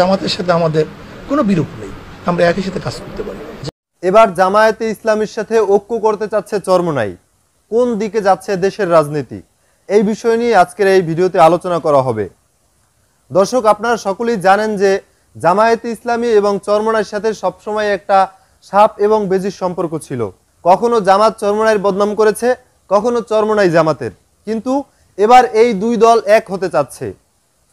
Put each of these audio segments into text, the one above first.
জামাতের সাথে আমাদের কোনো বিরূপ নেই আমরা একই সাথে কাজ করতে পারি এবার জামায়াতে ইসলামের সাথে ঐক্য করতে চাচ্ছে চর্মনাই কোন দিকে যাচ্ছে দেশের রাজনীতি এই বিষয় নিয়ে আজকের এই ভিডিওতে আলোচনা করা হবে দর্শক আপনারা সকলেই জানেন যে জামায়াতে ইসলামী এবং চর্মনার সাথে সবসময় একটা সাপ এবং বেজির সম্পর্ক ছিল কখনো জামাত চর্মনাইয়ের বদনাম করেছে কখনো চর্মনাই জামাতের কিন্তু এবার এই দুই দল এক হতে চাচ্ছে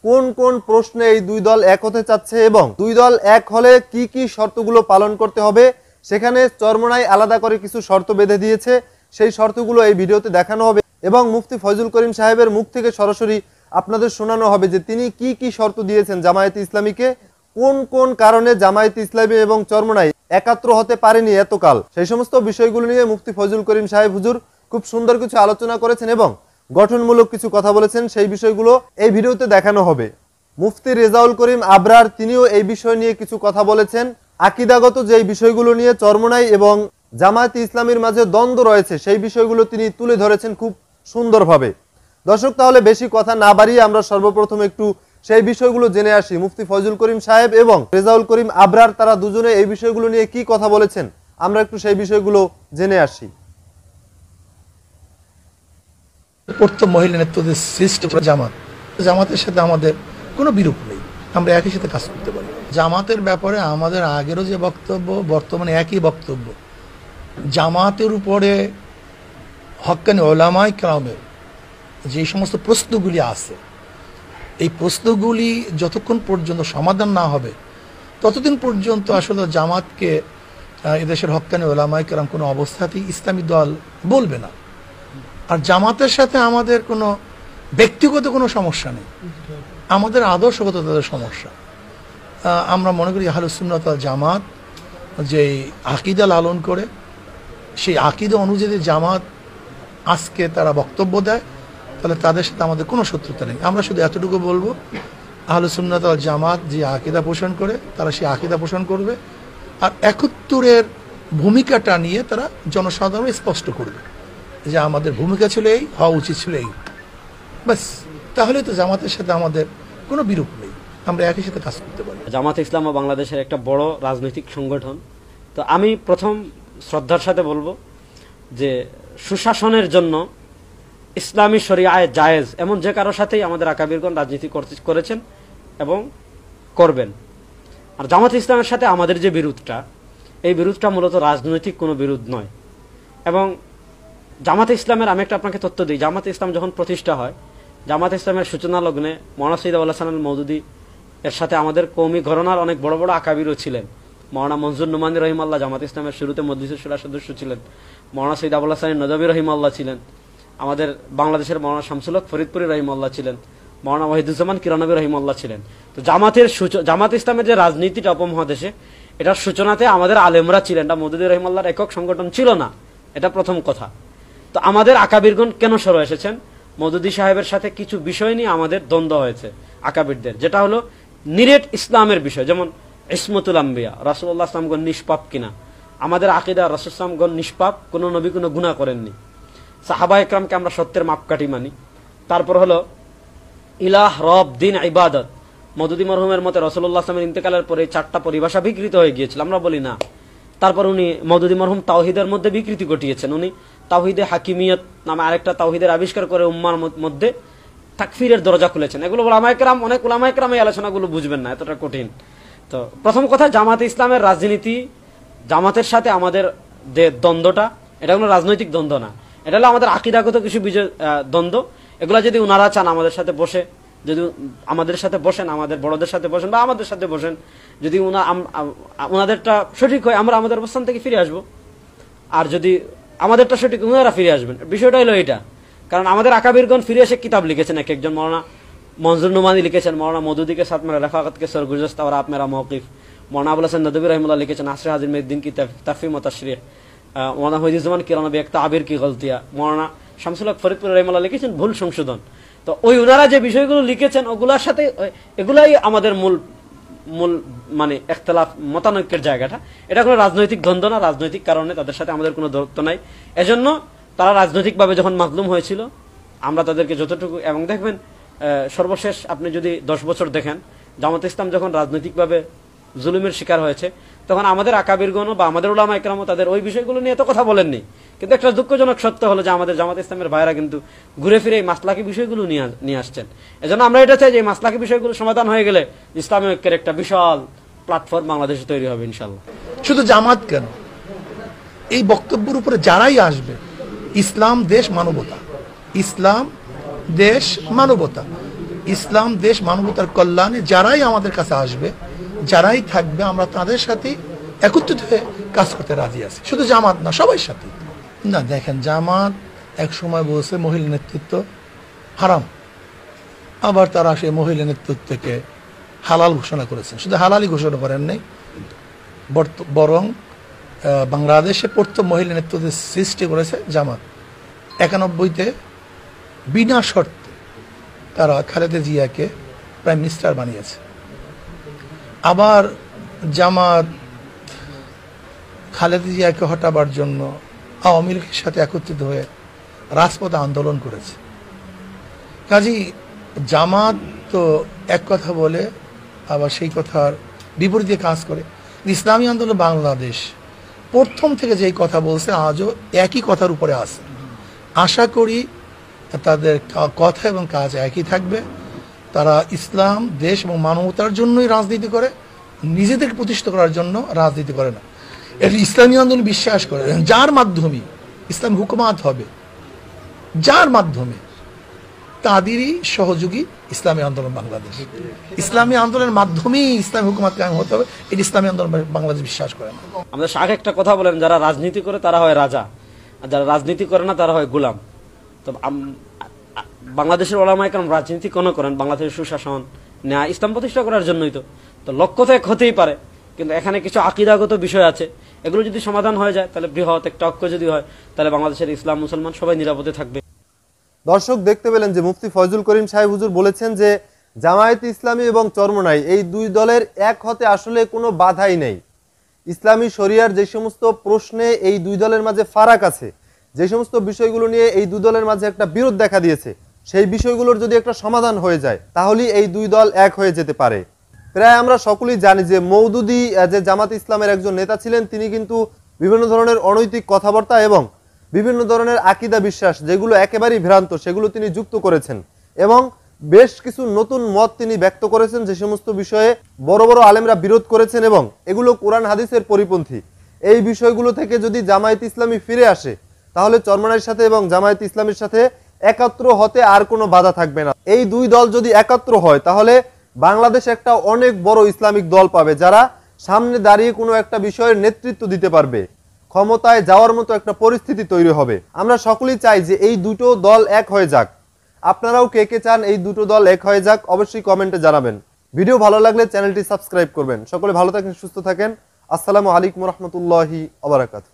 কোন কোন প্রশ্নে এই দুই দল এক হতে চাচ্ছে এবং দুই দল এক হলে কি কি শর্তগুলো পালন করতে হবে সেখানে চরমোনাই আলাদা করে কিছু শর্ত বেঁধে দিয়েছে সেই শর্তগুলো এই ভিডিওতে দেখানো হবে এবং মুফতি ফয়জুল করিম সাহেবের মুখ থেকে সরাসরি আপনাদের শোনানো হবে যে তিনি কি কি শর্ত দিয়েছেন জামায়াত ইসলামীকে কোন কোন কারণে জামায়াত ইসলামী এবং চরমোনাই একাত্র হতে পারেনি এতকাল সেই সমস্ত বিষয়গুলো নিয়ে মুফতি ফজল করিম সাহেব হুজুর খুব সুন্দর কিছু আলোচনা করেছেন এবং গঠনমূলক কিছু কথা বলেছেন সেই বিষয়গুলো এই ভিডিওতে দেখানো হবে মুফতি রেজাউল করিম আবরার তিনিও এই বিষয় নিয়ে কিছু কথা বলেছেন আকিদাগত যেই বিষয়গুলো নিয়ে চরমনাই এবং জামায়াত ইসলামের মাঝে দ্বন্দ্ব রয়েছে সেই বিষয়গুলো তিনি তুলে ধরেছেন খুব সুন্দরভাবে দর্শক তাহলে বেশি কথা না বাড়িয়ে আমরা সর্বপ্রথম একটু সেই বিষয়গুলো জেনে আসি মুফতি ফজল করিম সাহেব এবং রেজাউল করিম আবরার তারা দুজনে এই বিষয়গুলো নিয়ে কি কথা বলেছেন আমরা একটু সেই বিষয়গুলো জেনে আসি পড়তো মহিলা নেতৃত্বের সৃষ্ট জামাত জামাতের সাথে আমাদের কোনো বিরূপ নেই আমরা একই সাথে কাজ করতে পারি জামাতের ব্যাপারে আমাদের আগেরও যে বক্তব্য বর্তমানে একই বক্তব্য জামাতের উপরে হকানি ওলামাই ক্রামের যে সমস্ত প্রশ্নগুলি আছে এই প্রশ্নগুলি যতক্ষণ পর্যন্ত সমাধান না হবে ততদিন পর্যন্ত আসলে জামাতকে এদেশের হকানি ওলামাই ক্রাম কোনো অবস্থাতেই ইসলামী দল বলবে না আর জামাতের সাথে আমাদের কোনো ব্যক্তিগত কোনো সমস্যা নেই আমাদের আদর্শগত তাদের সমস্যা আমরা মনে করি আহলুসুন্নত জামাত যে আকিদা লালন করে সেই আকিদা অনুযায়ী জামাত আজকে তারা বক্তব্য দেয় তাহলে তাদের সাথে আমাদের কোনো শত্রুতা নেই আমরা শুধু এতটুকু বলবো আহলুসুন্নত জামাত যে আকিদা পোষণ করে তারা সেই আকিদা পোষণ করবে আর একত্তরের ভূমিকাটা নিয়ে তারা জনসাধারণ স্পষ্ট করবে যে আমাদের ভূমিকা ছিল এই হওয়া উচিত ছিল এই ব্যাস তাহলে তো জামাতের সাথে আমাদের কোনো বিরূপ নেই আমরা একই সাথে কাজ করতে পারি জামাত ইসলাম বাংলাদেশের একটা বড় রাজনৈতিক সংগঠন তো আমি প্রথম শ্রদ্ধার সাথে বলবো যে সুশাসনের জন্য ইসলামী শরিয়ায় জায়েজ এমন যে কারোর সাথেই আমাদের আকাবিরগণ রাজনীতি করেছেন এবং করবেন আর জামাত ইসলামের সাথে আমাদের যে বিরোধটা এই বিরোধটা মূলত রাজনৈতিক কোনো বিরোধ নয় এবং জামাতে ইসলামের আমি একটা আপনাকে তথ্য দিই জামাতে ইসলাম যখন প্রতিষ্ঠা হয় জামাত ইসলামের সূচনা লগ্নে মৌনা সৈয়দ আল্লাহ সালান মৌদুদি এর সাথে আমাদের কৌমি ঘরনার অনেক বড় বড় আকাবিরও ছিলেন মৌনা মনজুর নুমানি রহিম আল্লাহ জামাত ইসলামের শুরুতে মজলিসের সুরা সদস্য ছিলেন মৌনা সৈদ আবুল্লাহ নজাবি রহিম আল্লাহ ছিলেন আমাদের বাংলাদেশের মৌনা শামসুলক ফরিদপুরি আল্লাহ ছিলেন মৌনা ওয়াহিদুজ্জামান কিরানবী আল্লাহ ছিলেন তো জামাতের জামাত ইসলামের যে রাজনীতিটা উপমহাদেশে এটার সূচনাতে আমাদের আলেমরা ছিলেন এটা মদুদি রহিমাল্লাহর একক সংগঠন ছিল না এটা প্রথম কথা তো আমাদের আকাবিরগণ কেন সরে এসেছেন মদুদি সাহেবের সাথে কিছু বিষয় নিয়ে আমাদের দ্বন্দ্ব হয়েছে আকাবিরদের যেটা হলো নিরেট ইসলামের বিষয় যেমন ইসমতুল আম্বিয়া রাসুল্লাহ ইসলামগণ নিষ্পাপ কিনা আমাদের আকিদা ইসলামগণ নিষ্পাপ কোনো নবী কোনো গুণা করেননি সাহাবা একরামকে আমরা সত্যের মাপকাঠি মানি তারপর হলো ইলাহ রব দিন ইবাদত মদুদি মরহুমের মতে রসল্লাহ আসলামের ইন্তেকালের পরে চারটা পরিভাষা বিকৃত হয়ে গিয়েছিল আমরা বলি না তারপর উনি মদুদি মরহুম তাওহিদের মধ্যে বিকৃতি ঘটিয়েছেন উনি তাওহিদে হাকিমিয়ত নামে আরেকটা তাওহিদের আবিষ্কার করে উম্মার মধ্যে তাকফিরের দরজা খুলেছেন এগুলো ওলামায়করাম অনেক ওলামায়করাম এই আলোচনাগুলো বুঝবেন না এতটা কঠিন তো প্রথম কথা জামাত ইসলামের রাজনীতি জামাতের সাথে আমাদের যে দ্বন্দ্বটা এটা কোনো রাজনৈতিক দ্বন্দ্ব না এটা হলো আমাদের আকিদাগত কিছু বিজয় দ্বন্দ্ব এগুলো যদি ওনারা চান আমাদের সাথে বসে যদি আমাদের সাথে বসেন আমাদের বড়দের সাথে বসেন বা আমাদের সাথে বসেন যদি ওনাদেরটা সঠিক হয় আমরা আমাদের অবস্থান থেকে ফিরে আসব আর যদি আমাদেরটা সঠিক ওনারা ফিরে আসবেন বিষয়টা হলো এটা কারণ আমাদের আকাবিরগণ ফিরে এসে কিতাব লিখেছেন এক একজন মরনা মঞ্জুর নুমানি লিখেছেন মরনা মধুদিকে সাত মেরা রেফাকতকে সর আর ওরা মেরা মৌকিফ মরনা আবুল হাসান নদী রহমুল্লাহ লিখেছেন আশ্রে হাজির মেদিন কি তাফি মতাশ্রী মরনা হইজুজ্জামান কিরণ বেক্তা আবির কি গলতিয়া মরনা শামসুল্লাহ ফরিদপুর রহমুল্লাহ লিখেছেন ভুল সংশোধন তো ওই ওনারা যে বিষয়গুলো লিখেছেন ওগুলোর সাথে এগুলাই আমাদের মূল মূল মানে একতলাফ মতানৈক্যের জায়গাটা এটা কোনো রাজনৈতিক দ্বন্দ্ব না রাজনৈতিক কারণে তাদের সাথে আমাদের কোনো দূরত্ব নাই এজন্য তারা রাজনৈতিকভাবে যখন মাজলুম হয়েছিল আমরা তাদেরকে যতটুকু এবং দেখবেন সর্বশেষ আপনি যদি দশ বছর দেখেন জামাত ইসলাম যখন রাজনৈতিকভাবে জুলুমের শিকার হয়েছে তখন আমাদের আকাবিরগণ বা আমাদের উলামা একরামও তাদের ওই বিষয়গুলো নিয়ে এত কথা বলেননি কিন্তু একটা দুঃখজনক সত্য হলো যে আমাদের জামাত ইসলামের ভাইরা কিন্তু ঘুরে ফিরে এই মাসলাকি বিষয়গুলো নিয়ে আসছেন এজন্য আমরা এটা চাই যে মাসলাকি বিষয়গুলো সমাধান হয়ে গেলে ইসলামী ঐক্যের একটা বিশাল প্ল্যাটফর্ম বাংলাদেশে তৈরি হবে ইনশাল্লাহ শুধু জামাত কেন এই বক্তব্যের উপরে যারাই আসবে ইসলাম দেশ মানবতা ইসলাম দেশ মানবতা ইসলাম দেশ মানবতার কল্যাণে যারাই আমাদের কাছে আসবে যারাই থাকবে আমরা তাদের সাথে একত্রিত হয়ে কাজ করতে রাজি আছি শুধু জামাত না সবাই সাথে না দেখেন জামাত এক সময় বলছে মহিলা নেতৃত্ব হারাম আবার তারা সেই মহিলা নেতৃত্বকে হালাল ঘোষণা করেছেন শুধু হালালই ঘোষণা করেন নাই বরং বাংলাদেশে প্রথম মহিলা নেতৃত্বের সৃষ্টি করেছে জামাত একানব্বইতে বিনা শর্ত তারা খালেদা জিয়াকে প্রাইম মিনিস্টার বানিয়েছে আবার জামাত খালেদা জিয়াকে হটাবার জন্য আওয়ামী লীগের সাথে একত্রিত হয়ে রাজপথে আন্দোলন করেছে কাজী জামাত তো এক কথা বলে আবার সেই কথার বিপরীতে কাজ করে ইসলামী আন্দোলন বাংলাদেশ প্রথম থেকে যেই কথা বলছে আজও একই কথার উপরে আছে আশা করি তাদের কথা এবং কাজ একই থাকবে তারা ইসলাম দেশ এবং মানবতার জন্যই রাজনীতি করে নিজেদেরকে প্রতিষ্ঠা করার জন্য রাজনীতি করে না এটি ইসলামী আন্দোলন বিশ্বাস করে যার মাধ্যমে ইসলাম হুকুমাত হবে যার মাধ্যমে তাদেরই সহযোগী ইসলামী আন্দোলন বাংলাদেশ ইসলামী আন্দোলনের মাধ্যমেই ইসলামী হুকুমাত কায়ম হতে হবে এটি ইসলামী আন্দোলন বাংলাদেশ বিশ্বাস করে না আমাদের শাহ একটা কথা বলেন যারা রাজনীতি করে তারা হয় রাজা আর যারা রাজনীতি করে না তারা হয় গোলাম তো বাংলাদেশের ওলামায় কারণ রাজনীতি কোনো করেন বাংলাদেশের সুশাসন ন্যায় ইসলাম প্রতিষ্ঠা করার জন্যই তো তো লক্ষ্য তো এক হতেই পারে কিন্তু এখানে কিছু আকিদাগত বিষয় আছে এগুলো যদি সমাধান হয়ে যায় তাহলে বৃহৎ একটা ঐক্য যদি হয় তাহলে বাংলাদেশের ইসলাম মুসলমান সবাই নিরাপদে থাকবে দর্শক দেখতে পেলেন যে মুফতি ফয়জুল করিম সাহেব হুজুর বলেছেন যে জামায়াত ইসলামী এবং চর্মনাই এই দুই দলের এক হতে আসলে কোনো বাধাই নেই ইসলামী শরিয়ার যে সমস্ত প্রশ্নে এই দুই দলের মাঝে ফারাক আছে যে সমস্ত বিষয়গুলো নিয়ে এই দু দলের মাঝে একটা বিরোধ দেখা দিয়েছে সেই বিষয়গুলোর যদি একটা সমাধান হয়ে যায় তাহলেই এই দুই দল এক হয়ে যেতে পারে প্রায় আমরা সকলেই জানি যে মৌদুদি যে জামাত ইসলামের একজন নেতা ছিলেন তিনি কিন্তু বিভিন্ন ধরনের অনৈতিক কথাবার্তা এবং বিভিন্ন ধরনের আকিদা বিশ্বাস যেগুলো একেবারেই ভ্রান্ত সেগুলো তিনি যুক্ত করেছেন এবং বেশ কিছু নতুন মত তিনি ব্যক্ত করেছেন যে সমস্ত বিষয়ে বড় বড় আলেমরা বিরোধ করেছেন এবং এগুলো কোরআন হাদিসের পরিপন্থী এই বিষয়গুলো থেকে যদি জামায়াত ইসলামী ফিরে আসে তাহলে চরমনাইয়ের সাথে এবং জামায়াত ইসলামের সাথে একাত্র হতে আর কোনো বাধা থাকবে না এই দুই দল যদি একাত্র হয় তাহলে বাংলাদেশ একটা অনেক বড় ইসলামিক দল পাবে যারা সামনে দাঁড়িয়ে কোনো একটা বিষয়ের নেতৃত্ব দিতে পারবে ক্ষমতায় যাওয়ার মতো একটা পরিস্থিতি তৈরি হবে আমরা সকলেই চাই যে এই দুটো দল এক হয়ে যাক আপনারাও কে কে চান এই দুটো দল এক হয়ে যাক অবশ্যই কমেন্টে জানাবেন ভিডিও ভালো লাগলে চ্যানেলটি সাবস্ক্রাইব করবেন সকলে ভালো থাকেন সুস্থ থাকেন আসসালামু আলাইকুম রহমতুল্লাহি আবরাকাত